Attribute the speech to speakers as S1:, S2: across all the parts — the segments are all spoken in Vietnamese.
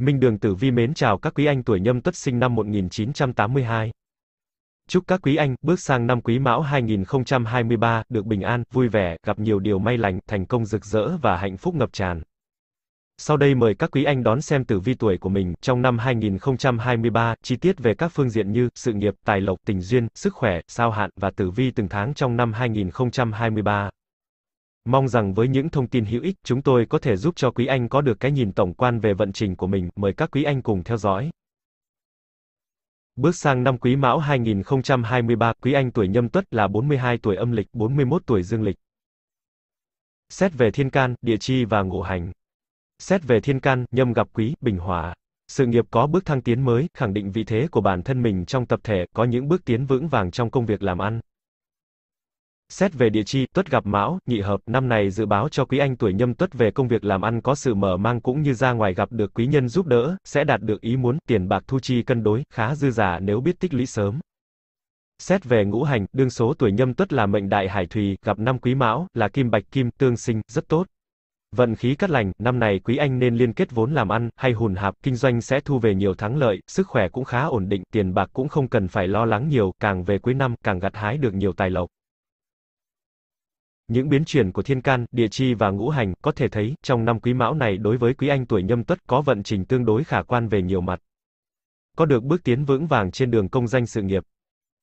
S1: Minh Đường Tử Vi mến chào các quý anh tuổi nhâm tuất sinh năm 1982. Chúc các quý anh bước sang năm quý mão 2023 được bình an, vui vẻ, gặp nhiều điều may lành, thành công rực rỡ và hạnh phúc ngập tràn. Sau đây mời các quý anh đón xem tử vi tuổi của mình trong năm 2023, chi tiết về các phương diện như sự nghiệp, tài lộc, tình duyên, sức khỏe, sao hạn và tử vi từng tháng trong năm 2023. Mong rằng với những thông tin hữu ích, chúng tôi có thể giúp cho quý anh có được cái nhìn tổng quan về vận trình của mình. Mời các quý anh cùng theo dõi. Bước sang năm Quý Mão 2023, quý anh tuổi Nhâm Tuất là 42 tuổi âm lịch, 41 tuổi dương lịch. Xét về thiên can, địa chi và ngũ hành. Xét về thiên can, Nhâm gặp Quý, Bình Hòa. Sự nghiệp có bước thăng tiến mới, khẳng định vị thế của bản thân mình trong tập thể, có những bước tiến vững vàng trong công việc làm ăn. Xét về địa chi, tuất gặp mão, nhị hợp, năm này dự báo cho quý anh tuổi nhâm tuất về công việc làm ăn có sự mở mang cũng như ra ngoài gặp được quý nhân giúp đỡ, sẽ đạt được ý muốn, tiền bạc thu chi cân đối, khá dư giả nếu biết tích lũy sớm. Xét về ngũ hành, đương số tuổi nhâm tuất là mệnh đại hải thủy, gặp năm quý mão, là kim bạch kim, tương sinh, rất tốt. Vận khí cắt lành, năm này quý anh nên liên kết vốn làm ăn, hay hùn hạp, kinh doanh sẽ thu về nhiều thắng lợi, sức khỏe cũng khá ổn định, tiền bạc cũng không cần phải lo lắng nhiều, càng về cuối năm, càng gặt hái được nhiều tài lộc. Những biến chuyển của thiên can, địa chi và ngũ hành có thể thấy trong năm quý mão này đối với quý anh tuổi nhâm tuất có vận trình tương đối khả quan về nhiều mặt. Có được bước tiến vững vàng trên đường công danh sự nghiệp.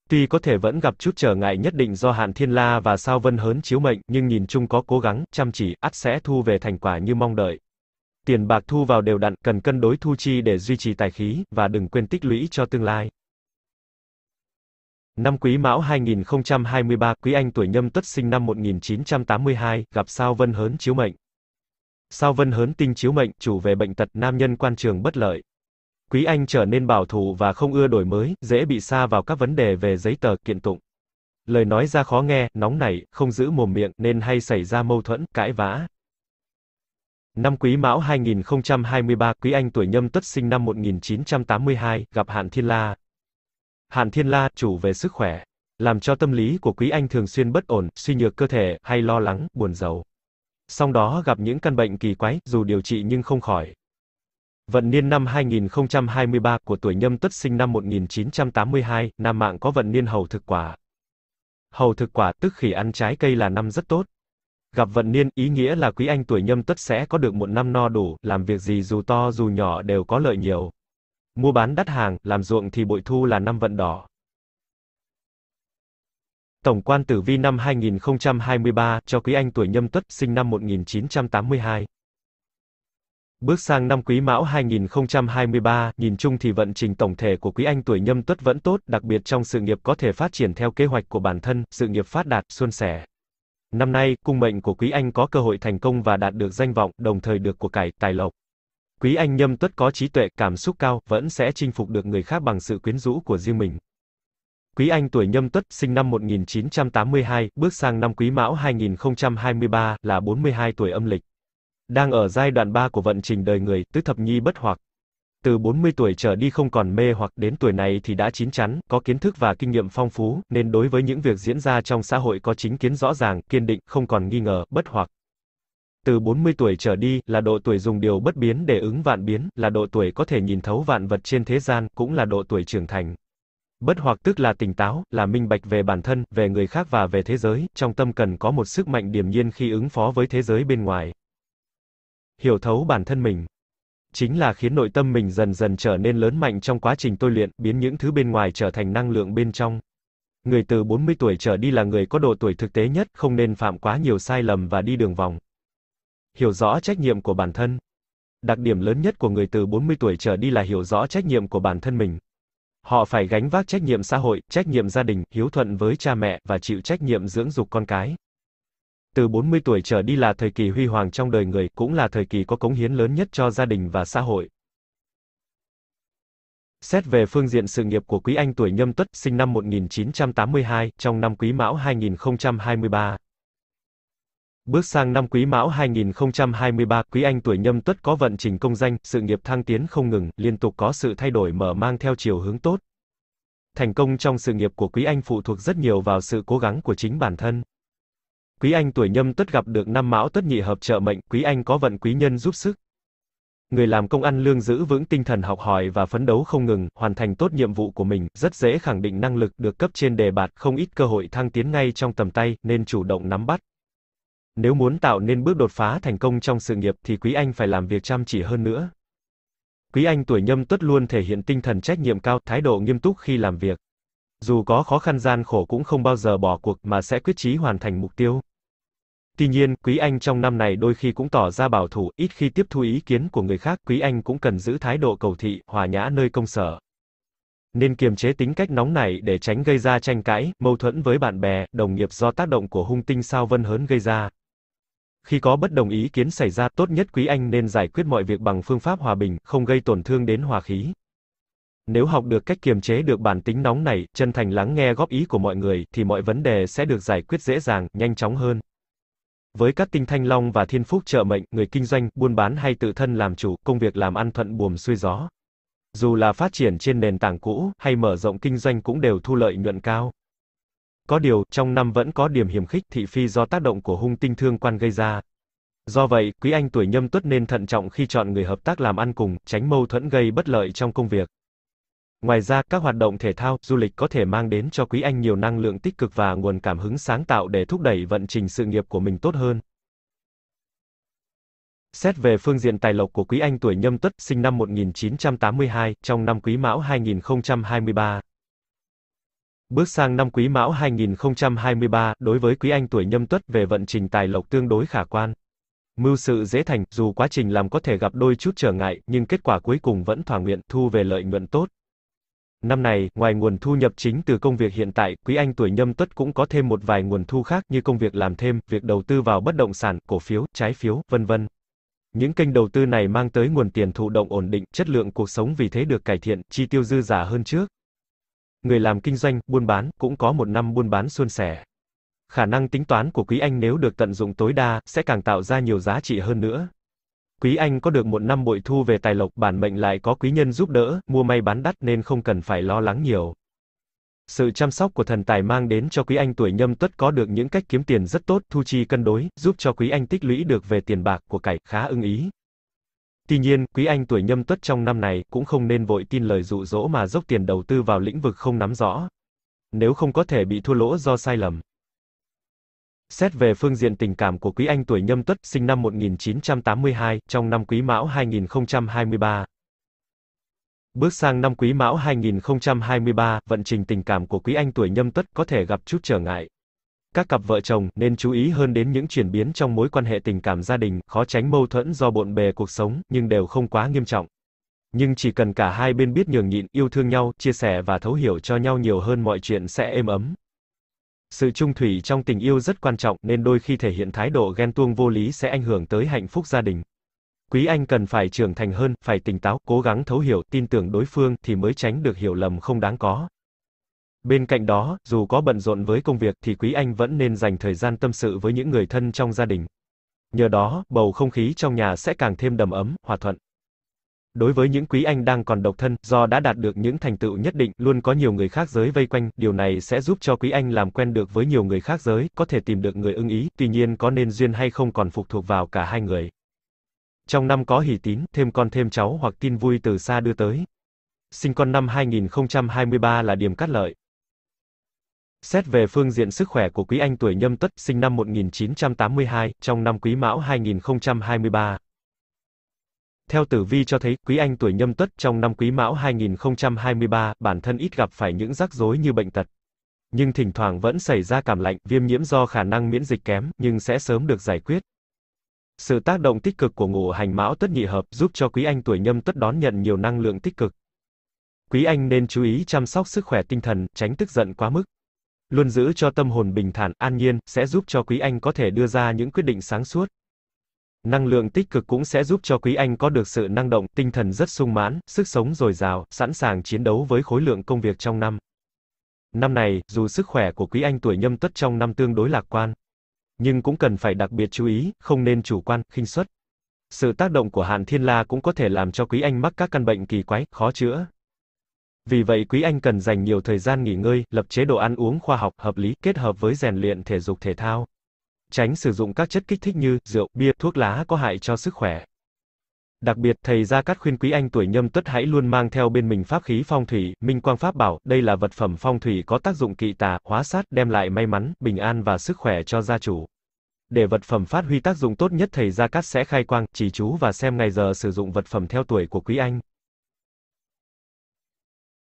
S1: Tuy có thể vẫn gặp chút trở ngại nhất định do hạn thiên la và sao vân hớn chiếu mệnh, nhưng nhìn chung có cố gắng, chăm chỉ, ắt sẽ thu về thành quả như mong đợi. Tiền bạc thu vào đều đặn, cần cân đối thu chi để duy trì tài khí, và đừng quên tích lũy cho tương lai. Năm Quý Mão 2023, Quý Anh tuổi Nhâm Tuất sinh năm 1982, gặp sao Vân Hớn chiếu mệnh. Sao Vân Hớn tinh chiếu mệnh, chủ về bệnh tật, nam nhân quan trường bất lợi. Quý Anh trở nên bảo thủ và không ưa đổi mới, dễ bị xa vào các vấn đề về giấy tờ, kiện tụng. Lời nói ra khó nghe, nóng nảy, không giữ mồm miệng nên hay xảy ra mâu thuẫn, cãi vã. Năm Quý Mão 2023, Quý Anh tuổi Nhâm Tuất sinh năm 1982, gặp Hạn Thiên La, Hàn Thiên La, chủ về sức khỏe, làm cho tâm lý của quý anh thường xuyên bất ổn, suy nhược cơ thể, hay lo lắng, buồn rầu. Song đó gặp những căn bệnh kỳ quái, dù điều trị nhưng không khỏi. Vận niên năm 2023 của tuổi nhâm tuất sinh năm 1982, nam mạng có vận niên hầu thực quả. Hầu thực quả, tức khỉ ăn trái cây là năm rất tốt. Gặp vận niên, ý nghĩa là quý anh tuổi nhâm tuất sẽ có được một năm no đủ, làm việc gì dù to dù nhỏ đều có lợi nhiều. Mua bán đắt hàng, làm ruộng thì bội thu là năm vận đỏ. Tổng quan tử vi năm 2023 cho quý anh tuổi nhâm tuất sinh năm 1982. Bước sang năm quý mão 2023, nhìn chung thì vận trình tổng thể của quý anh tuổi nhâm tuất vẫn tốt, đặc biệt trong sự nghiệp có thể phát triển theo kế hoạch của bản thân, sự nghiệp phát đạt, suôn sẻ. Năm nay, cung mệnh của quý anh có cơ hội thành công và đạt được danh vọng, đồng thời được của cải, tài lộc. Quý anh nhâm tuất có trí tuệ, cảm xúc cao, vẫn sẽ chinh phục được người khác bằng sự quyến rũ của riêng mình. Quý anh tuổi nhâm tuất, sinh năm 1982, bước sang năm quý mão 2023, là 42 tuổi âm lịch. Đang ở giai đoạn 3 của vận trình đời người, tứ thập nhi bất hoặc. Từ 40 tuổi trở đi không còn mê hoặc đến tuổi này thì đã chín chắn, có kiến thức và kinh nghiệm phong phú, nên đối với những việc diễn ra trong xã hội có chính kiến rõ ràng, kiên định, không còn nghi ngờ, bất hoặc từ 40 tuổi trở đi là độ tuổi dùng điều bất biến để ứng vạn biến, là độ tuổi có thể nhìn thấu vạn vật trên thế gian, cũng là độ tuổi trưởng thành. Bất hoặc tức là tỉnh táo, là minh bạch về bản thân, về người khác và về thế giới, trong tâm cần có một sức mạnh điềm nhiên khi ứng phó với thế giới bên ngoài. Hiểu thấu bản thân mình chính là khiến nội tâm mình dần dần trở nên lớn mạnh trong quá trình tôi luyện, biến những thứ bên ngoài trở thành năng lượng bên trong. Người từ 40 tuổi trở đi là người có độ tuổi thực tế nhất, không nên phạm quá nhiều sai lầm và đi đường vòng hiểu rõ trách nhiệm của bản thân. Đặc điểm lớn nhất của người từ 40 tuổi trở đi là hiểu rõ trách nhiệm của bản thân mình. Họ phải gánh vác trách nhiệm xã hội, trách nhiệm gia đình, hiếu thuận với cha mẹ và chịu trách nhiệm dưỡng dục con cái. Từ 40 tuổi trở đi là thời kỳ huy hoàng trong đời người, cũng là thời kỳ có cống hiến lớn nhất cho gia đình và xã hội. Xét về phương diện sự nghiệp của Quý Anh tuổi Nhâm Tuất, sinh năm 1982, trong năm Quý Mão 2023, Bước sang năm Quý Mão 2023, Quý Anh tuổi nhâm tuất có vận trình công danh, sự nghiệp thăng tiến không ngừng, liên tục có sự thay đổi mở mang theo chiều hướng tốt. Thành công trong sự nghiệp của Quý Anh phụ thuộc rất nhiều vào sự cố gắng của chính bản thân. Quý Anh tuổi nhâm tuất gặp được năm Mão tuất nhị hợp trợ mệnh, Quý Anh có vận quý nhân giúp sức. Người làm công ăn lương giữ vững tinh thần học hỏi và phấn đấu không ngừng, hoàn thành tốt nhiệm vụ của mình, rất dễ khẳng định năng lực được cấp trên đề bạt, không ít cơ hội thăng tiến ngay trong tầm tay, nên chủ động nắm bắt. Nếu muốn tạo nên bước đột phá thành công trong sự nghiệp thì Quý Anh phải làm việc chăm chỉ hơn nữa. Quý Anh tuổi nhâm tuất luôn thể hiện tinh thần trách nhiệm cao, thái độ nghiêm túc khi làm việc. Dù có khó khăn gian khổ cũng không bao giờ bỏ cuộc mà sẽ quyết chí hoàn thành mục tiêu. Tuy nhiên, Quý Anh trong năm này đôi khi cũng tỏ ra bảo thủ, ít khi tiếp thu ý kiến của người khác, Quý Anh cũng cần giữ thái độ cầu thị, hòa nhã nơi công sở. Nên kiềm chế tính cách nóng nảy để tránh gây ra tranh cãi, mâu thuẫn với bạn bè, đồng nghiệp do tác động của hung tinh sao vân hớn gây ra. Khi có bất đồng ý kiến xảy ra, tốt nhất quý anh nên giải quyết mọi việc bằng phương pháp hòa bình, không gây tổn thương đến hòa khí. Nếu học được cách kiềm chế được bản tính nóng này, chân thành lắng nghe góp ý của mọi người, thì mọi vấn đề sẽ được giải quyết dễ dàng, nhanh chóng hơn. Với các tinh thanh long và thiên phúc trợ mệnh, người kinh doanh, buôn bán hay tự thân làm chủ, công việc làm ăn thuận buồm xuôi gió. Dù là phát triển trên nền tảng cũ, hay mở rộng kinh doanh cũng đều thu lợi nhuận cao. Có điều, trong năm vẫn có điểm hiểm khích thị phi do tác động của hung tinh thương quan gây ra. Do vậy, quý anh tuổi nhâm tuất nên thận trọng khi chọn người hợp tác làm ăn cùng, tránh mâu thuẫn gây bất lợi trong công việc. Ngoài ra, các hoạt động thể thao, du lịch có thể mang đến cho quý anh nhiều năng lượng tích cực và nguồn cảm hứng sáng tạo để thúc đẩy vận trình sự nghiệp của mình tốt hơn. Xét về phương diện tài lộc của quý anh tuổi nhâm tuất, sinh năm 1982, trong năm quý mão 2023, Bước sang năm Quý Mão 2023, đối với quý anh tuổi Nhâm Tuất về vận trình tài lộc tương đối khả quan. Mưu sự dễ thành, dù quá trình làm có thể gặp đôi chút trở ngại, nhưng kết quả cuối cùng vẫn thỏa nguyện, thu về lợi nhuận tốt. Năm này, ngoài nguồn thu nhập chính từ công việc hiện tại, quý anh tuổi Nhâm Tuất cũng có thêm một vài nguồn thu khác như công việc làm thêm, việc đầu tư vào bất động sản, cổ phiếu, trái phiếu, vân vân. Những kênh đầu tư này mang tới nguồn tiền thụ động ổn định, chất lượng cuộc sống vì thế được cải thiện, chi tiêu dư giả hơn trước người làm kinh doanh, buôn bán, cũng có một năm buôn bán suôn sẻ. Khả năng tính toán của Quý Anh nếu được tận dụng tối đa, sẽ càng tạo ra nhiều giá trị hơn nữa. Quý Anh có được một năm bội thu về tài lộc bản mệnh lại có quý nhân giúp đỡ, mua may bán đắt nên không cần phải lo lắng nhiều. Sự chăm sóc của thần tài mang đến cho Quý Anh tuổi nhâm tuất có được những cách kiếm tiền rất tốt, thu chi cân đối, giúp cho Quý Anh tích lũy được về tiền bạc của cải, khá ưng ý. Tuy nhiên, quý anh tuổi nhâm tuất trong năm này cũng không nên vội tin lời dụ dỗ mà dốc tiền đầu tư vào lĩnh vực không nắm rõ. Nếu không có thể bị thua lỗ do sai lầm. Xét về phương diện tình cảm của quý anh tuổi nhâm tuất sinh năm 1982 trong năm quý mão 2023. Bước sang năm quý mão 2023, vận trình tình cảm của quý anh tuổi nhâm tuất có thể gặp chút trở ngại các cặp vợ chồng nên chú ý hơn đến những chuyển biến trong mối quan hệ tình cảm gia đình, khó tránh mâu thuẫn do bộn bề cuộc sống, nhưng đều không quá nghiêm trọng. Nhưng chỉ cần cả hai bên biết nhường nhịn, yêu thương nhau, chia sẻ và thấu hiểu cho nhau nhiều hơn mọi chuyện sẽ êm ấm. Sự trung thủy trong tình yêu rất quan trọng nên đôi khi thể hiện thái độ ghen tuông vô lý sẽ ảnh hưởng tới hạnh phúc gia đình. Quý anh cần phải trưởng thành hơn, phải tỉnh táo, cố gắng thấu hiểu, tin tưởng đối phương thì mới tránh được hiểu lầm không đáng có. Bên cạnh đó, dù có bận rộn với công việc thì Quý Anh vẫn nên dành thời gian tâm sự với những người thân trong gia đình. Nhờ đó, bầu không khí trong nhà sẽ càng thêm đầm ấm, hòa thuận. Đối với những quý anh đang còn độc thân, do đã đạt được những thành tựu nhất định, luôn có nhiều người khác giới vây quanh, điều này sẽ giúp cho quý anh làm quen được với nhiều người khác giới, có thể tìm được người ưng ý, tuy nhiên có nên duyên hay không còn phụ thuộc vào cả hai người. Trong năm có hỷ tín, thêm con thêm cháu hoặc tin vui từ xa đưa tới. Sinh con năm 2023 là điểm cắt lợi. Xét về phương diện sức khỏe của quý anh tuổi nhâm tuất, sinh năm 1982, trong năm quý mão 2023. Theo tử vi cho thấy, quý anh tuổi nhâm tuất trong năm quý mão 2023, bản thân ít gặp phải những rắc rối như bệnh tật. Nhưng thỉnh thoảng vẫn xảy ra cảm lạnh, viêm nhiễm do khả năng miễn dịch kém, nhưng sẽ sớm được giải quyết. Sự tác động tích cực của ngũ hành mão tuất nhị hợp giúp cho quý anh tuổi nhâm tuất đón nhận nhiều năng lượng tích cực. Quý anh nên chú ý chăm sóc sức khỏe tinh thần, tránh tức giận quá mức luôn giữ cho tâm hồn bình thản, an nhiên, sẽ giúp cho quý anh có thể đưa ra những quyết định sáng suốt. Năng lượng tích cực cũng sẽ giúp cho quý anh có được sự năng động, tinh thần rất sung mãn, sức sống dồi dào, sẵn sàng chiến đấu với khối lượng công việc trong năm. Năm này, dù sức khỏe của quý anh tuổi nhâm tuất trong năm tương đối lạc quan, nhưng cũng cần phải đặc biệt chú ý, không nên chủ quan, khinh suất. Sự tác động của hạn thiên la cũng có thể làm cho quý anh mắc các căn bệnh kỳ quái, khó chữa, vì vậy quý anh cần dành nhiều thời gian nghỉ ngơi, lập chế độ ăn uống khoa học, hợp lý, kết hợp với rèn luyện thể dục thể thao. Tránh sử dụng các chất kích thích như rượu, bia, thuốc lá có hại cho sức khỏe. Đặc biệt, thầy Gia Cát khuyên quý anh tuổi nhâm tuất hãy luôn mang theo bên mình pháp khí phong thủy, minh quang pháp bảo, đây là vật phẩm phong thủy có tác dụng kỵ tà, hóa sát, đem lại may mắn, bình an và sức khỏe cho gia chủ. Để vật phẩm phát huy tác dụng tốt nhất thầy Gia Cát sẽ khai quang, chỉ chú và xem ngày giờ sử dụng vật phẩm theo tuổi của quý anh.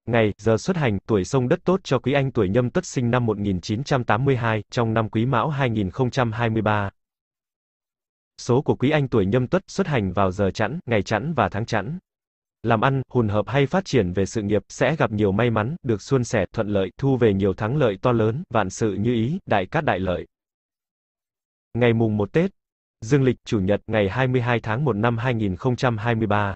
S1: Ngày, giờ xuất hành, tuổi sông đất tốt cho quý anh tuổi nhâm tuất sinh năm 1982, trong năm quý mão 2023. Số của quý anh tuổi nhâm tuất xuất hành vào giờ chẵn, ngày chẵn và tháng chẵn. Làm ăn, hùn hợp hay phát triển về sự nghiệp sẽ gặp nhiều may mắn, được xuân sẻ, thuận lợi, thu về nhiều thắng lợi to lớn, vạn sự như ý, đại cát đại lợi. Ngày mùng 1 Tết, Dương lịch Chủ nhật ngày 22 tháng 1 năm 2023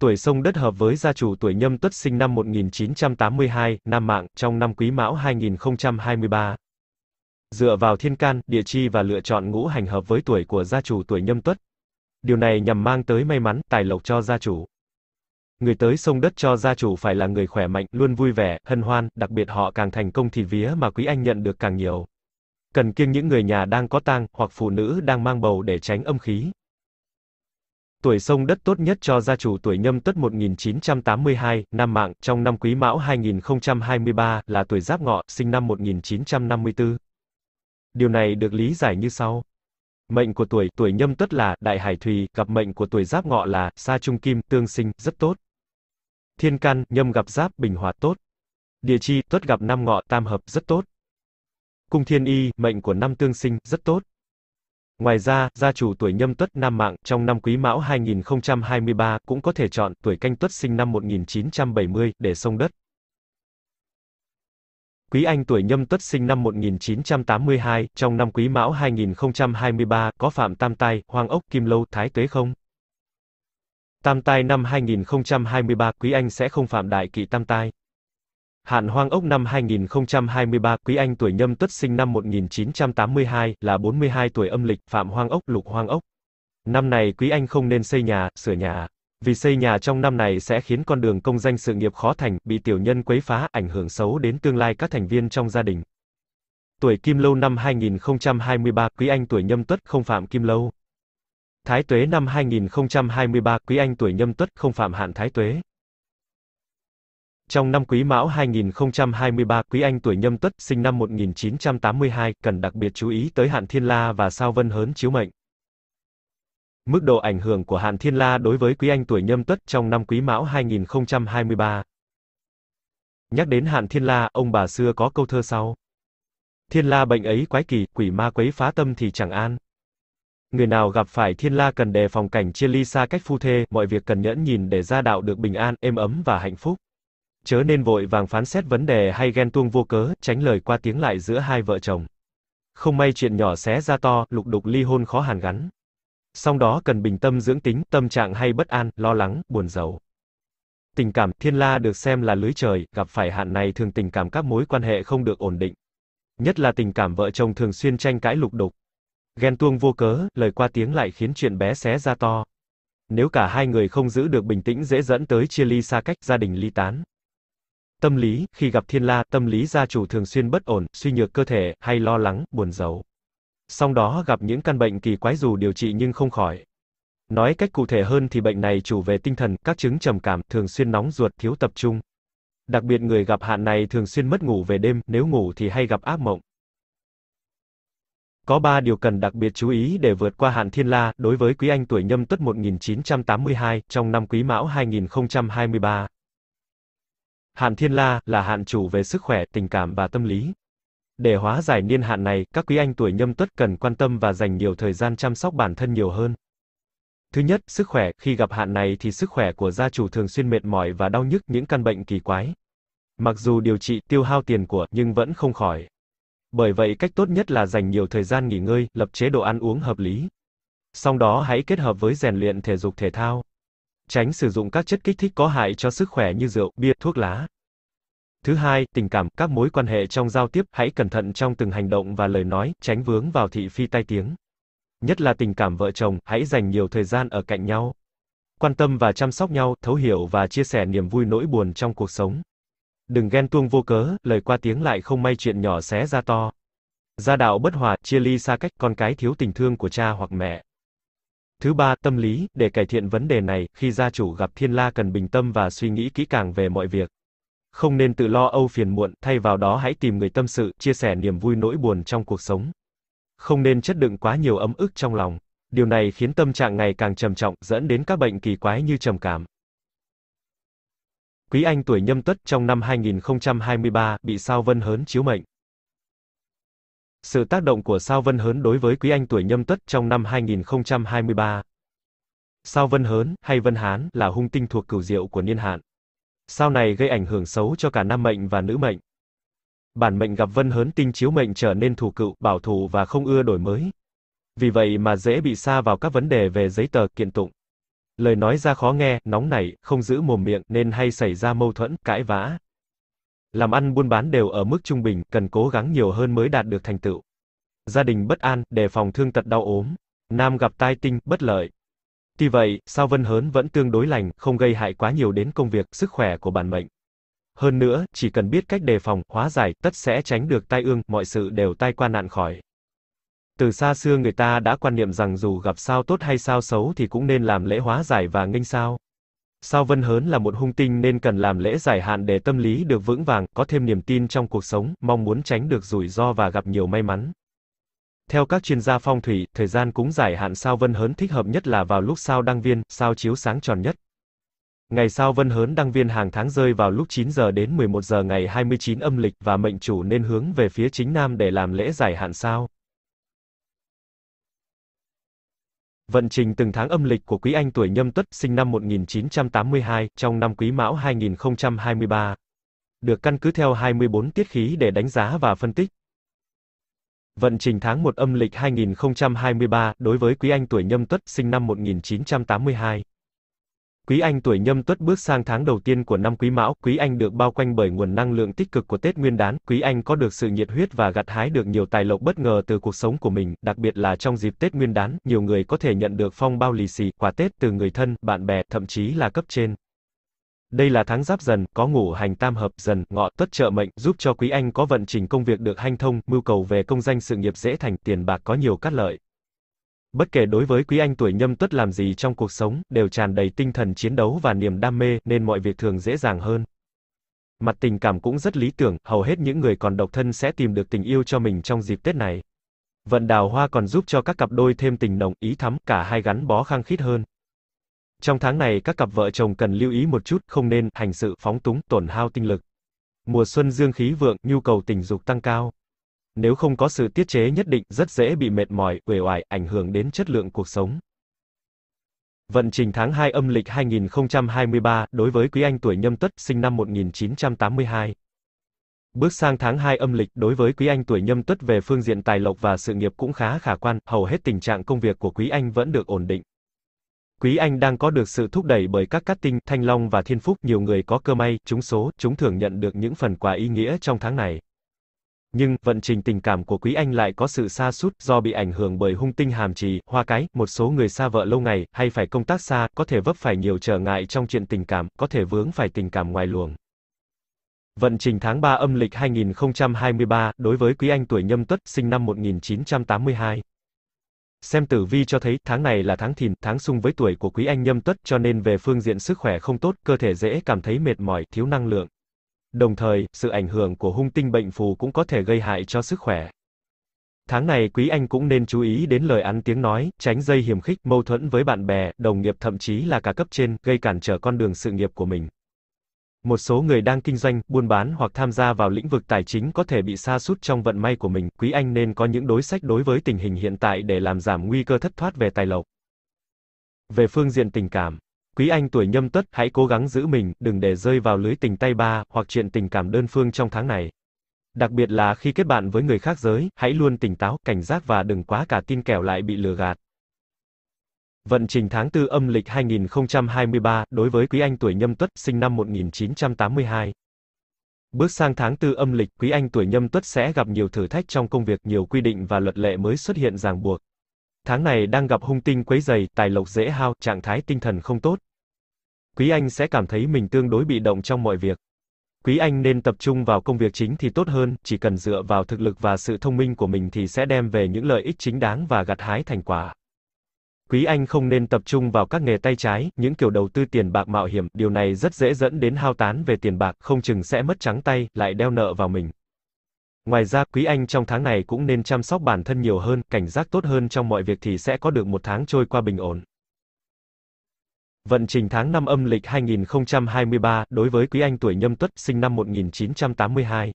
S1: Tuổi sông đất hợp với gia chủ tuổi nhâm tuất sinh năm 1982, Nam Mạng, trong năm quý mão 2023. Dựa vào thiên can, địa chi và lựa chọn ngũ hành hợp với tuổi của gia chủ tuổi nhâm tuất. Điều này nhằm mang tới may mắn, tài lộc cho gia chủ. Người tới sông đất cho gia chủ phải là người khỏe mạnh, luôn vui vẻ, hân hoan, đặc biệt họ càng thành công thì vía mà quý anh nhận được càng nhiều. Cần kiêng những người nhà đang có tang, hoặc phụ nữ đang mang bầu để tránh âm khí. Tuổi sông đất tốt nhất cho gia chủ tuổi nhâm tuất 1982, năm mạng, trong năm quý mão 2023, là tuổi giáp ngọ, sinh năm 1954. Điều này được lý giải như sau. Mệnh của tuổi, tuổi nhâm tuất là, đại hải thủy, gặp mệnh của tuổi giáp ngọ là, sa trung kim, tương sinh, rất tốt. Thiên can nhâm gặp giáp, bình hòa tốt. Địa chi, tuất gặp Nam ngọ, tam hợp, rất tốt. Cung thiên y, mệnh của năm tương sinh, rất tốt. Ngoài ra, gia chủ tuổi nhâm tuất nam mạng trong năm quý mão 2023 cũng có thể chọn tuổi canh tuất sinh năm 1970 để sông đất. Quý Anh tuổi nhâm tuất sinh năm 1982, trong năm quý mão 2023 có phạm tam tai, hoang ốc, kim lâu, thái tuế không? Tam tai năm 2023 Quý Anh sẽ không phạm đại kỵ tam tai. Hạn Hoang Ốc năm 2023, Quý Anh tuổi nhâm tuất sinh năm 1982, là 42 tuổi âm lịch, Phạm Hoang Ốc, Lục Hoang Ốc. Năm này Quý Anh không nên xây nhà, sửa nhà. Vì xây nhà trong năm này sẽ khiến con đường công danh sự nghiệp khó thành, bị tiểu nhân quấy phá, ảnh hưởng xấu đến tương lai các thành viên trong gia đình. Tuổi Kim Lâu năm 2023, Quý Anh tuổi nhâm tuất không phạm Kim Lâu. Thái Tuế năm 2023, Quý Anh tuổi nhâm tuất không phạm hạn Thái Tuế. Trong năm Quý Mão 2023, Quý Anh tuổi Nhâm Tuất, sinh năm 1982, cần đặc biệt chú ý tới hạn thiên la và sao vân hớn chiếu mệnh. Mức độ ảnh hưởng của hạn thiên la đối với Quý Anh tuổi Nhâm Tuất trong năm Quý Mão 2023. Nhắc đến hạn thiên la, ông bà xưa có câu thơ sau. Thiên la bệnh ấy quái kỳ, quỷ ma quấy phá tâm thì chẳng an. Người nào gặp phải thiên la cần đề phòng cảnh chia ly xa cách phu thê, mọi việc cần nhẫn nhìn để gia đạo được bình an, êm ấm và hạnh phúc chớ nên vội vàng phán xét vấn đề hay ghen tuông vô cớ, tránh lời qua tiếng lại giữa hai vợ chồng. Không may chuyện nhỏ xé ra to, lục đục ly hôn khó hàn gắn. Song đó cần bình tâm dưỡng tính, tâm trạng hay bất an, lo lắng, buồn giàu. Tình cảm, thiên la được xem là lưới trời, gặp phải hạn này thường tình cảm các mối quan hệ không được ổn định. Nhất là tình cảm vợ chồng thường xuyên tranh cãi lục đục. Ghen tuông vô cớ, lời qua tiếng lại khiến chuyện bé xé ra to. Nếu cả hai người không giữ được bình tĩnh dễ dẫn tới chia ly xa cách, gia đình ly tán. Tâm lý, khi gặp thiên la, tâm lý gia chủ thường xuyên bất ổn, suy nhược cơ thể, hay lo lắng, buồn giàu. Song đó gặp những căn bệnh kỳ quái dù điều trị nhưng không khỏi. Nói cách cụ thể hơn thì bệnh này chủ về tinh thần, các chứng trầm cảm, thường xuyên nóng ruột, thiếu tập trung. Đặc biệt người gặp hạn này thường xuyên mất ngủ về đêm, nếu ngủ thì hay gặp ác mộng. Có 3 điều cần đặc biệt chú ý để vượt qua hạn thiên la, đối với quý anh tuổi nhâm tuất 1982, trong năm quý mão 2023. Hạn thiên la là hạn chủ về sức khỏe, tình cảm và tâm lý. Để hóa giải niên hạn này, các quý anh tuổi nhâm tuất cần quan tâm và dành nhiều thời gian chăm sóc bản thân nhiều hơn. Thứ nhất, sức khỏe, khi gặp hạn này thì sức khỏe của gia chủ thường xuyên mệt mỏi và đau nhức những căn bệnh kỳ quái. Mặc dù điều trị tiêu hao tiền của nhưng vẫn không khỏi. Bởi vậy cách tốt nhất là dành nhiều thời gian nghỉ ngơi, lập chế độ ăn uống hợp lý. Sau đó hãy kết hợp với rèn luyện thể dục thể thao tránh sử dụng các chất kích thích có hại cho sức khỏe như rượu, bia, thuốc lá. Thứ hai, tình cảm, các mối quan hệ trong giao tiếp, hãy cẩn thận trong từng hành động và lời nói, tránh vướng vào thị phi tai tiếng. Nhất là tình cảm vợ chồng, hãy dành nhiều thời gian ở cạnh nhau. Quan tâm và chăm sóc nhau, thấu hiểu và chia sẻ niềm vui nỗi buồn trong cuộc sống. Đừng ghen tuông vô cớ, lời qua tiếng lại không may chuyện nhỏ xé ra to. Gia đạo bất hòa, chia ly xa cách, con cái thiếu tình thương của cha hoặc mẹ. Thứ ba, tâm lý, để cải thiện vấn đề này, khi gia chủ gặp thiên la cần bình tâm và suy nghĩ kỹ càng về mọi việc. Không nên tự lo âu phiền muộn, thay vào đó hãy tìm người tâm sự, chia sẻ niềm vui nỗi buồn trong cuộc sống. Không nên chất đựng quá nhiều ấm ức trong lòng. Điều này khiến tâm trạng ngày càng trầm trọng, dẫn đến các bệnh kỳ quái như trầm cảm. Quý Anh tuổi nhâm tuất trong năm 2023 bị sao vân hớn chiếu mệnh sự tác động của Sao Vân Hớn đối với Quý Anh tuổi nhâm tuất trong năm 2023. Sao Vân Hớn, hay Vân Hán, là hung tinh thuộc cửu diệu của niên hạn. Sao này gây ảnh hưởng xấu cho cả nam mệnh và nữ mệnh. Bản mệnh gặp Vân Hớn tinh chiếu mệnh trở nên thủ cựu, bảo thủ và không ưa đổi mới. Vì vậy mà dễ bị xa vào các vấn đề về giấy tờ, kiện tụng. Lời nói ra khó nghe, nóng nảy, không giữ mồm miệng nên hay xảy ra mâu thuẫn, cãi vã, làm ăn buôn bán đều ở mức trung bình, cần cố gắng nhiều hơn mới đạt được thành tựu. Gia đình bất an, đề phòng thương tật đau ốm. Nam gặp tai tinh, bất lợi. Tuy vậy, sao Vân Hớn vẫn tương đối lành, không gây hại quá nhiều đến công việc, sức khỏe của bản mệnh. Hơn nữa, chỉ cần biết cách đề phòng, hóa giải, tất sẽ tránh được tai ương, mọi sự đều tai qua nạn khỏi. Từ xa xưa người ta đã quan niệm rằng dù gặp sao tốt hay sao xấu thì cũng nên làm lễ hóa giải và nghênh sao. Sao Vân Hớn là một hung tinh nên cần làm lễ giải hạn để tâm lý được vững vàng, có thêm niềm tin trong cuộc sống, mong muốn tránh được rủi ro và gặp nhiều may mắn. Theo các chuyên gia phong thủy, thời gian cúng giải hạn sao Vân Hớn thích hợp nhất là vào lúc sao đăng viên, sao chiếu sáng tròn nhất. Ngày sao Vân Hớn đăng viên hàng tháng rơi vào lúc 9 giờ đến 11 giờ ngày 29 âm lịch và mệnh chủ nên hướng về phía chính nam để làm lễ giải hạn sao. Vận trình từng tháng âm lịch của quý anh tuổi nhâm tuất sinh năm 1982 trong năm quý mão 2023. Được căn cứ theo 24 tiết khí để đánh giá và phân tích. Vận trình tháng 1 âm lịch 2023 đối với quý anh tuổi nhâm tuất sinh năm 1982. Quý Anh tuổi nhâm tuất bước sang tháng đầu tiên của năm Quý Mão, Quý Anh được bao quanh bởi nguồn năng lượng tích cực của Tết Nguyên đán, Quý Anh có được sự nhiệt huyết và gặt hái được nhiều tài lộc bất ngờ từ cuộc sống của mình, đặc biệt là trong dịp Tết Nguyên đán, nhiều người có thể nhận được phong bao lì xì, quà Tết từ người thân, bạn bè, thậm chí là cấp trên. Đây là tháng giáp dần, có ngũ hành tam hợp dần, ngọ tuất trợ mệnh, giúp cho Quý Anh có vận trình công việc được hanh thông, mưu cầu về công danh sự nghiệp dễ thành, tiền bạc có nhiều cát lợi. Bất kể đối với Quý Anh tuổi nhâm tuất làm gì trong cuộc sống, đều tràn đầy tinh thần chiến đấu và niềm đam mê, nên mọi việc thường dễ dàng hơn. Mặt tình cảm cũng rất lý tưởng, hầu hết những người còn độc thân sẽ tìm được tình yêu cho mình trong dịp Tết này. Vận đào hoa còn giúp cho các cặp đôi thêm tình nồng, ý thắm, cả hai gắn bó khăng khít hơn. Trong tháng này các cặp vợ chồng cần lưu ý một chút, không nên hành sự phóng túng, tổn hao tinh lực. Mùa xuân dương khí vượng, nhu cầu tình dục tăng cao nếu không có sự tiết chế nhất định rất dễ bị mệt mỏi, uể oải, ảnh hưởng đến chất lượng cuộc sống. Vận trình tháng 2 âm lịch 2023 đối với quý anh tuổi nhâm tuất sinh năm 1982. Bước sang tháng 2 âm lịch đối với quý anh tuổi nhâm tuất về phương diện tài lộc và sự nghiệp cũng khá khả quan, hầu hết tình trạng công việc của quý anh vẫn được ổn định. Quý anh đang có được sự thúc đẩy bởi các cát tinh, thanh long và thiên phúc, nhiều người có cơ may, trúng số, chúng thường nhận được những phần quà ý nghĩa trong tháng này nhưng vận trình tình cảm của Quý Anh lại có sự xa sút do bị ảnh hưởng bởi hung tinh hàm trì, hoa cái, một số người xa vợ lâu ngày hay phải công tác xa, có thể vấp phải nhiều trở ngại trong chuyện tình cảm, có thể vướng phải tình cảm ngoài luồng. Vận trình tháng 3 âm lịch 2023 đối với Quý Anh tuổi Nhâm Tuất, sinh năm 1982. Xem tử vi cho thấy, tháng này là tháng thìn, tháng xung với tuổi của quý anh nhâm tuất, cho nên về phương diện sức khỏe không tốt, cơ thể dễ cảm thấy mệt mỏi, thiếu năng lượng. Đồng thời, sự ảnh hưởng của hung tinh bệnh phù cũng có thể gây hại cho sức khỏe. Tháng này quý anh cũng nên chú ý đến lời ăn tiếng nói, tránh dây hiềm khích, mâu thuẫn với bạn bè, đồng nghiệp thậm chí là cả cấp trên, gây cản trở con đường sự nghiệp của mình. Một số người đang kinh doanh, buôn bán hoặc tham gia vào lĩnh vực tài chính có thể bị sa sút trong vận may của mình, quý anh nên có những đối sách đối với tình hình hiện tại để làm giảm nguy cơ thất thoát về tài lộc. Về phương diện tình cảm Quý anh tuổi nhâm tuất, hãy cố gắng giữ mình, đừng để rơi vào lưới tình tay ba, hoặc chuyện tình cảm đơn phương trong tháng này. Đặc biệt là khi kết bạn với người khác giới, hãy luôn tỉnh táo, cảnh giác và đừng quá cả tin kẻo lại bị lừa gạt. Vận trình tháng 4 âm lịch 2023, đối với quý anh tuổi nhâm tuất, sinh năm 1982. Bước sang tháng 4 âm lịch, quý anh tuổi nhâm tuất sẽ gặp nhiều thử thách trong công việc, nhiều quy định và luật lệ mới xuất hiện ràng buộc. Tháng này đang gặp hung tinh quấy dày, tài lộc dễ hao, trạng thái tinh thần không tốt, Quý Anh sẽ cảm thấy mình tương đối bị động trong mọi việc. Quý Anh nên tập trung vào công việc chính thì tốt hơn, chỉ cần dựa vào thực lực và sự thông minh của mình thì sẽ đem về những lợi ích chính đáng và gặt hái thành quả. Quý Anh không nên tập trung vào các nghề tay trái, những kiểu đầu tư tiền bạc mạo hiểm, điều này rất dễ dẫn đến hao tán về tiền bạc, không chừng sẽ mất trắng tay, lại đeo nợ vào mình. Ngoài ra, Quý Anh trong tháng này cũng nên chăm sóc bản thân nhiều hơn, cảnh giác tốt hơn trong mọi việc thì sẽ có được một tháng trôi qua bình ổn. Vận trình tháng 5 âm lịch 2023 đối với quý anh tuổi Nhâm Tuất sinh năm 1982.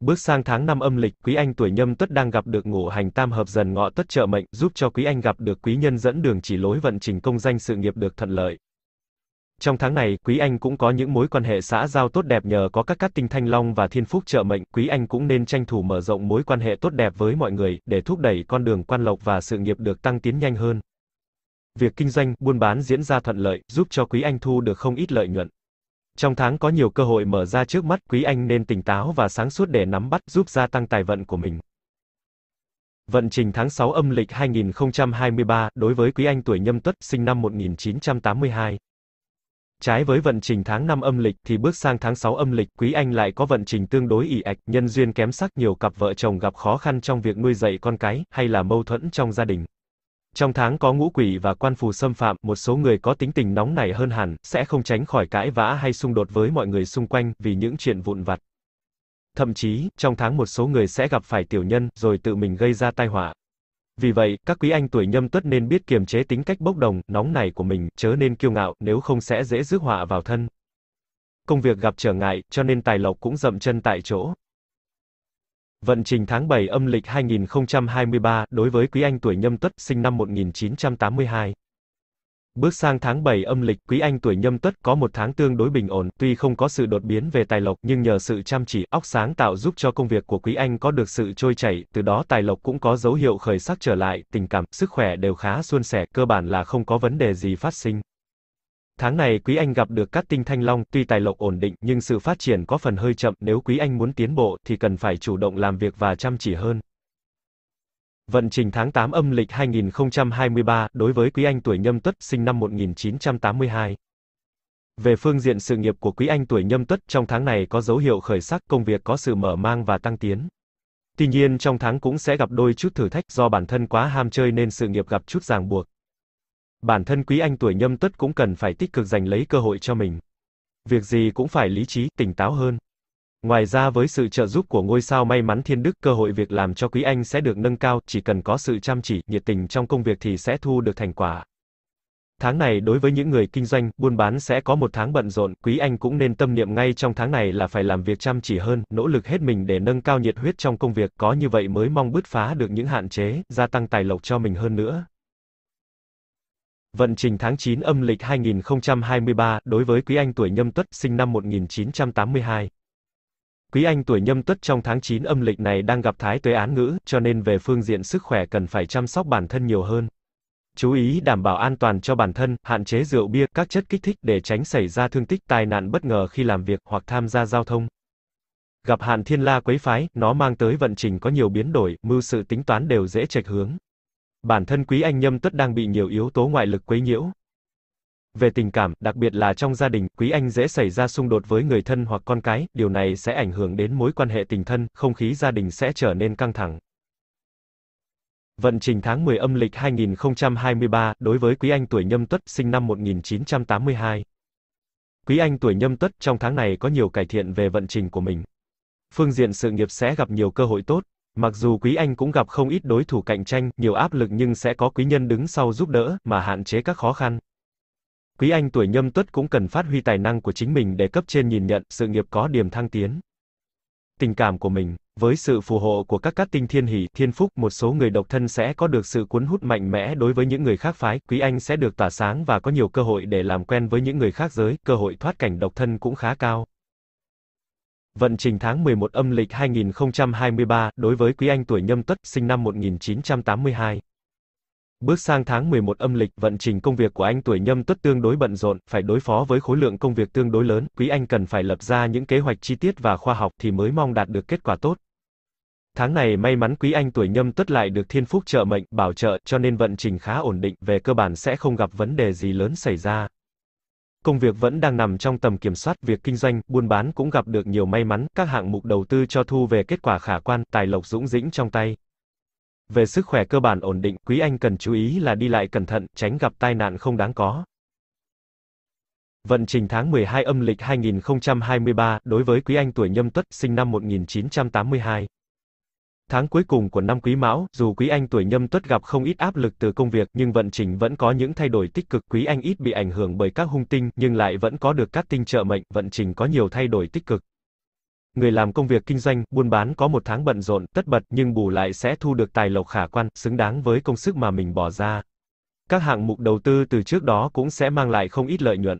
S1: Bước sang tháng 5 âm lịch, quý anh tuổi Nhâm Tuất đang gặp được ngũ hành tam hợp dần ngọ Tuất trợ mệnh, giúp cho quý anh gặp được quý nhân dẫn đường chỉ lối vận trình công danh sự nghiệp được thuận lợi. Trong tháng này, quý anh cũng có những mối quan hệ xã giao tốt đẹp nhờ có các cát tinh thanh long và thiên phúc trợ mệnh, quý anh cũng nên tranh thủ mở rộng mối quan hệ tốt đẹp với mọi người để thúc đẩy con đường quan lộc và sự nghiệp được tăng tiến nhanh hơn việc kinh doanh, buôn bán diễn ra thuận lợi, giúp cho Quý Anh thu được không ít lợi nhuận. Trong tháng có nhiều cơ hội mở ra trước mắt, Quý Anh nên tỉnh táo và sáng suốt để nắm bắt, giúp gia tăng tài vận của mình. Vận trình tháng 6 âm lịch 2023 đối với Quý Anh tuổi Nhâm Tuất, sinh năm 1982. Trái với vận trình tháng 5 âm lịch thì bước sang tháng 6 âm lịch, Quý Anh lại có vận trình tương đối ỉ ạch, nhân duyên kém sắc, nhiều cặp vợ chồng gặp khó khăn trong việc nuôi dạy con cái hay là mâu thuẫn trong gia đình. Trong tháng có ngũ quỷ và quan phù xâm phạm, một số người có tính tình nóng nảy hơn hẳn, sẽ không tránh khỏi cãi vã hay xung đột với mọi người xung quanh, vì những chuyện vụn vặt. Thậm chí, trong tháng một số người sẽ gặp phải tiểu nhân, rồi tự mình gây ra tai họa. Vì vậy, các quý anh tuổi nhâm tuất nên biết kiềm chế tính cách bốc đồng, nóng nảy của mình, chớ nên kiêu ngạo, nếu không sẽ dễ rước họa vào thân. Công việc gặp trở ngại, cho nên tài lộc cũng dậm chân tại chỗ. Vận trình tháng 7 âm lịch 2023 đối với quý anh tuổi nhâm tuất sinh năm 1982. Bước sang tháng 7 âm lịch, quý anh tuổi nhâm tuất có một tháng tương đối bình ổn, tuy không có sự đột biến về tài lộc nhưng nhờ sự chăm chỉ, óc sáng tạo giúp cho công việc của quý anh có được sự trôi chảy, từ đó tài lộc cũng có dấu hiệu khởi sắc trở lại, tình cảm, sức khỏe đều khá suôn sẻ, cơ bản là không có vấn đề gì phát sinh. Tháng này quý anh gặp được các tinh thanh long, tuy tài lộc ổn định nhưng sự phát triển có phần hơi chậm, nếu quý anh muốn tiến bộ thì cần phải chủ động làm việc và chăm chỉ hơn. Vận trình tháng 8 âm lịch 2023 đối với quý anh tuổi Nhâm Tuất sinh năm 1982. Về phương diện sự nghiệp của quý anh tuổi Nhâm Tuất trong tháng này có dấu hiệu khởi sắc, công việc có sự mở mang và tăng tiến. Tuy nhiên trong tháng cũng sẽ gặp đôi chút thử thách do bản thân quá ham chơi nên sự nghiệp gặp chút ràng buộc. Bản thân quý anh tuổi nhâm tuất cũng cần phải tích cực giành lấy cơ hội cho mình. Việc gì cũng phải lý trí, tỉnh táo hơn. Ngoài ra với sự trợ giúp của ngôi sao may mắn thiên đức, cơ hội việc làm cho quý anh sẽ được nâng cao, chỉ cần có sự chăm chỉ, nhiệt tình trong công việc thì sẽ thu được thành quả. Tháng này đối với những người kinh doanh, buôn bán sẽ có một tháng bận rộn, quý anh cũng nên tâm niệm ngay trong tháng này là phải làm việc chăm chỉ hơn, nỗ lực hết mình để nâng cao nhiệt huyết trong công việc, có như vậy mới mong bứt phá được những hạn chế, gia tăng tài lộc cho mình hơn nữa. Vận trình tháng 9 âm lịch 2023 đối với quý anh tuổi nhâm tuất sinh năm 1982. Quý anh tuổi nhâm tuất trong tháng 9 âm lịch này đang gặp thái tuế án ngữ, cho nên về phương diện sức khỏe cần phải chăm sóc bản thân nhiều hơn. Chú ý đảm bảo an toàn cho bản thân, hạn chế rượu bia, các chất kích thích để tránh xảy ra thương tích tai nạn bất ngờ khi làm việc hoặc tham gia giao thông. Gặp hạn thiên la quấy phái, nó mang tới vận trình có nhiều biến đổi, mưu sự tính toán đều dễ chệch hướng. Bản thân Quý Anh Nhâm Tuất đang bị nhiều yếu tố ngoại lực quấy nhiễu. Về tình cảm, đặc biệt là trong gia đình, Quý Anh dễ xảy ra xung đột với người thân hoặc con cái, điều này sẽ ảnh hưởng đến mối quan hệ tình thân, không khí gia đình sẽ trở nên căng thẳng. Vận trình tháng 10 âm lịch 2023, đối với Quý Anh tuổi nhâm tuất, sinh năm 1982. Quý Anh tuổi nhâm tuất trong tháng này có nhiều cải thiện về vận trình của mình. Phương diện sự nghiệp sẽ gặp nhiều cơ hội tốt, Mặc dù Quý Anh cũng gặp không ít đối thủ cạnh tranh, nhiều áp lực nhưng sẽ có quý nhân đứng sau giúp đỡ, mà hạn chế các khó khăn. Quý Anh tuổi nhâm tuất cũng cần phát huy tài năng của chính mình để cấp trên nhìn nhận, sự nghiệp có điểm thăng tiến. Tình cảm của mình, với sự phù hộ của các cát tinh thiên hỷ, thiên phúc, một số người độc thân sẽ có được sự cuốn hút mạnh mẽ đối với những người khác phái, Quý Anh sẽ được tỏa sáng và có nhiều cơ hội để làm quen với những người khác giới, cơ hội thoát cảnh độc thân cũng khá cao. Vận trình tháng 11 âm lịch 2023 đối với quý anh tuổi Nhâm Tuất, sinh năm 1982. Bước sang tháng 11 âm lịch, vận trình công việc của anh tuổi Nhâm Tuất tương đối bận rộn, phải đối phó với khối lượng công việc tương đối lớn, quý anh cần phải lập ra những kế hoạch chi tiết và khoa học thì mới mong đạt được kết quả tốt. Tháng này may mắn quý anh tuổi Nhâm Tuất lại được thiên phúc trợ mệnh, bảo trợ, cho nên vận trình khá ổn định, về cơ bản sẽ không gặp vấn đề gì lớn xảy ra công việc vẫn đang nằm trong tầm kiểm soát, việc kinh doanh, buôn bán cũng gặp được nhiều may mắn, các hạng mục đầu tư cho thu về kết quả khả quan, tài lộc dũng dĩnh trong tay. Về sức khỏe cơ bản ổn định, quý anh cần chú ý là đi lại cẩn thận, tránh gặp tai nạn không đáng có. Vận trình tháng 12 âm lịch 2023, đối với quý anh tuổi nhâm tuất, sinh năm 1982. Tháng cuối cùng của năm Quý Mão, dù Quý Anh tuổi nhâm tuất gặp không ít áp lực từ công việc nhưng vận trình vẫn có những thay đổi tích cực. Quý Anh ít bị ảnh hưởng bởi các hung tinh nhưng lại vẫn có được các tinh trợ mệnh, vận trình có nhiều thay đổi tích cực. Người làm công việc kinh doanh, buôn bán có một tháng bận rộn, tất bật nhưng bù lại sẽ thu được tài lộc khả quan, xứng đáng với công sức mà mình bỏ ra. Các hạng mục đầu tư từ trước đó cũng sẽ mang lại không ít lợi nhuận.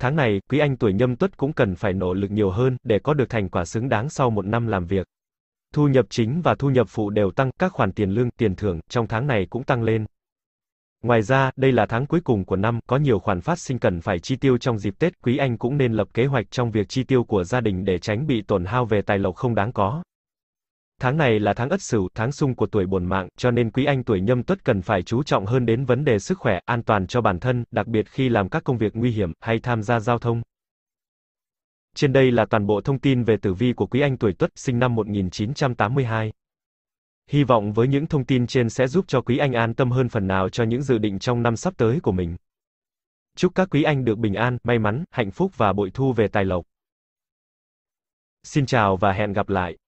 S1: Tháng này, quý anh tuổi nhâm tuất cũng cần phải nỗ lực nhiều hơn để có được thành quả xứng đáng sau một năm làm việc. Thu nhập chính và thu nhập phụ đều tăng, các khoản tiền lương, tiền thưởng trong tháng này cũng tăng lên. Ngoài ra, đây là tháng cuối cùng của năm, có nhiều khoản phát sinh cần phải chi tiêu trong dịp Tết, quý anh cũng nên lập kế hoạch trong việc chi tiêu của gia đình để tránh bị tổn hao về tài lộc không đáng có. Tháng này là tháng Ất Sửu, tháng sung của tuổi bổn mạng, cho nên quý anh tuổi Nhâm Tuất cần phải chú trọng hơn đến vấn đề sức khỏe, an toàn cho bản thân, đặc biệt khi làm các công việc nguy hiểm hay tham gia giao thông. Trên đây là toàn bộ thông tin về tử vi của quý anh tuổi Tuất, sinh năm 1982. Hy vọng với những thông tin trên sẽ giúp cho quý anh an tâm hơn phần nào cho những dự định trong năm sắp tới của mình. Chúc các quý anh được bình an, may mắn, hạnh phúc và bội thu về tài lộc. Xin chào và hẹn gặp lại.